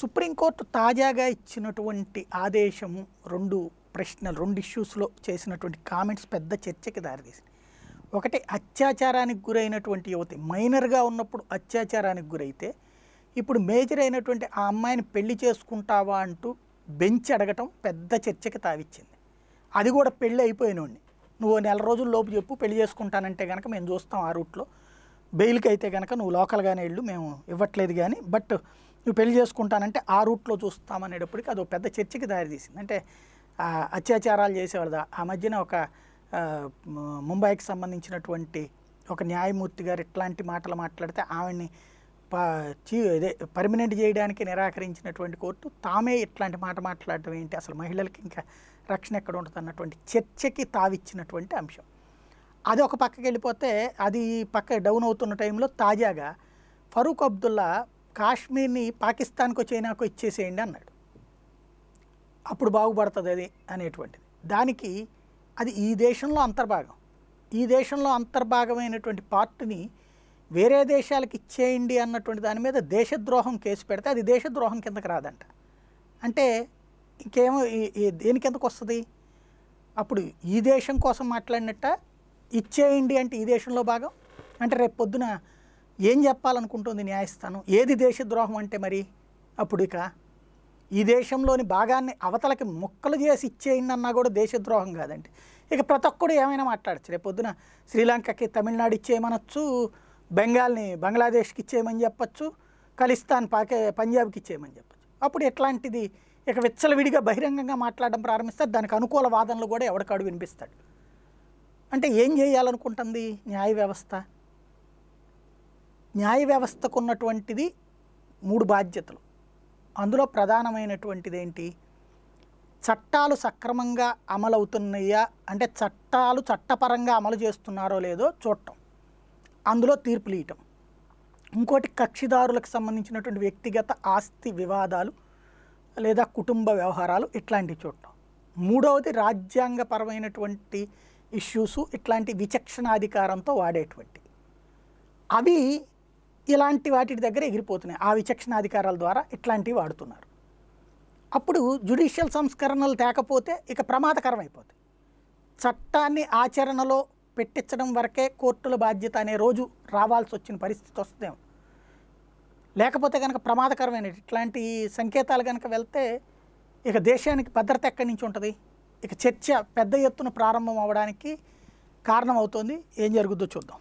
supreme court తాజాగా ఇచ్చినటువంటి ఆదేశము రెండు ప్రశ్నలు రెండు ఇష్యూస్లో చేసినటువంటి కామెంట్స్ పెద్ద చర్చకి దారితీసింది ఒకటి అత్యాచారానికి గురైనటువంటి యువతి మైనర్గా ఉన్నప్పుడు అత్యాచారానికి గురైతే ఇప్పుడు మేజర్ అయినటువంటి ఆ అమ్మాయిని పెళ్లి చేసుకుంటావా అంటూ బెంచ్ అడగటం పెద్ద చర్చకి తావిచ్చింది అది కూడా పెళ్ళి అయిపోయినోడిని నువ్వు నెల రోజుల లోపు చెప్పు పెళ్లి చేసుకుంటానంటే కనుక మేము చూస్తాం ఆ రూట్లో బెయిల్కి అయితే కనుక నువ్వు లోకల్గానే వెళ్ళు మేము ఇవ్వట్లేదు కానీ బట్ నువ్వు పెళ్లి చేసుకుంటానంటే ఆ రూట్లో చూస్తామనేటప్పటికి అది ఒక పెద్ద చర్చకి దారితీసింది అంటే అత్యాచారాలు చేసేవాళ్ళు ఆ మధ్యన ఒక ముంబైకి సంబంధించినటువంటి ఒక న్యాయమూర్తి గారు ఇట్లాంటి మాటలు మాట్లాడితే ఆమెని ఇదే పర్మినెంట్ చేయడానికి నిరాకరించినటువంటి కోర్టు తామే ఇట్లాంటి మాట మాట్లాడటం ఏంటి అసలు మహిళలకి ఇంకా రక్షణ ఎక్కడ ఉంటుంది అన్నటువంటి చర్చకి తావిచ్చినటువంటి అంశం అది ఒక పక్కకి వెళ్ళిపోతే అది పక్క డౌన్ అవుతున్న టైంలో తాజాగా ఫరూక్ అబ్దుల్లా కాశ్మీర్ని పాకిస్తాన్కో చైనాకో ఇచ్చేసేయండి అన్నాడు అప్పుడు బాగుపడుతుంది అది అనేటువంటిది దానికి అది ఈ దేశంలో అంతర్భాగం ఈ దేశంలో అంతర్భాగమైనటువంటి పార్ట్ని వేరే దేశాలకు ఇచ్చేయండి అన్నటువంటి దాని మీద దేశద్రోహం కేసు పెడితే అది దేశద్రోహం కిందకు రాదంట అంటే ఇంకేమో దేని కిందకు వస్తుంది అప్పుడు ఈ దేశం కోసం మాట్లాడినట్ట ఇచ్చేయండి అంటే ఈ దేశంలో భాగం అంటే రేపు పొద్దున ఏం చెప్పాలనుకుంటుంది న్యాయస్థానం ఏది దేశద్రోహం అంటే మరి అప్పుడు ఇక ఈ దేశంలోని భాగాన్ని అవతలకి ముక్కలు చేసి ఇచ్చేయండి అన్నా కూడా దేశద్రోహం కాదండి ఇక ప్రతి ఒక్కడు ఏమైనా మాట్లాడచ్చు రేపు పొద్దున శ్రీలంకకి తమిళనాడు ఇచ్చేయమనొచ్చు బెంగాల్ని బంగ్లాదేశ్కి ఇచ్చేయమని చెప్పచ్చు ఖలిస్తాన్ పాకే పంజాబ్కి ఇచ్చేయమని చెప్పచ్చు అప్పుడు ఎట్లాంటిది ఇక విచ్చలవిడిగా బహిరంగంగా మాట్లాడడం ప్రారంభిస్తారు దానికి అనుకూల వాదనలు కూడా ఎవడికాడు వినిపిస్తాడు అంటే ఏం చేయాలనుకుంటుంది న్యాయ వ్యవస్థ న్యాయ వ్యవస్థకు ఉన్నటువంటిది మూడు బాధ్యతలు అందులో ప్రధానమైనటువంటిది ఏంటి చట్టాలు సక్రమంగా అమలవుతున్నాయా అంటే చట్టాలు చట్టపరంగా అమలు చేస్తున్నారో లేదో చూడటం అందులో తీర్పులు ఇవ్వటం ఇంకోటి కక్షిదారులకు సంబంధించినటువంటి వ్యక్తిగత ఆస్తి వివాదాలు లేదా కుటుంబ వ్యవహారాలు ఇట్లాంటివి చూడటం మూడవది రాజ్యాంగపరమైనటువంటి ఇష్యూస్ ఇట్లాంటి విచక్షణాధికారంతో వాడేటువంటి అవి ఇలాంటి వాటి దగ్గర ఎగిరిపోతున్నాయి ఆ విచక్షణాధికారాల ద్వారా ఇట్లాంటివి వాడుతున్నారు అప్పుడు జుడిషియల్ సంస్కరణలు తేకపోతే ఇక ప్రమాదకరం అయిపోతాయి చట్టాన్ని ఆచరణలో పెట్టించడం వరకే కోర్టుల బాధ్యత అనే రోజు రావాల్సి వచ్చిన పరిస్థితి వస్తుందేమో లేకపోతే కనుక ప్రమాదకరమైన ఇట్లాంటి సంకేతాలు కనుక వెళ్తే ఇక దేశానికి భద్రత ఎక్కడి నుంచి ఉంటుంది ఇక చర్చ పెద్ద ఎత్తున ప్రారంభం అవ్వడానికి కారణమవుతోంది ఏం జరుగుద్దో చూద్దాం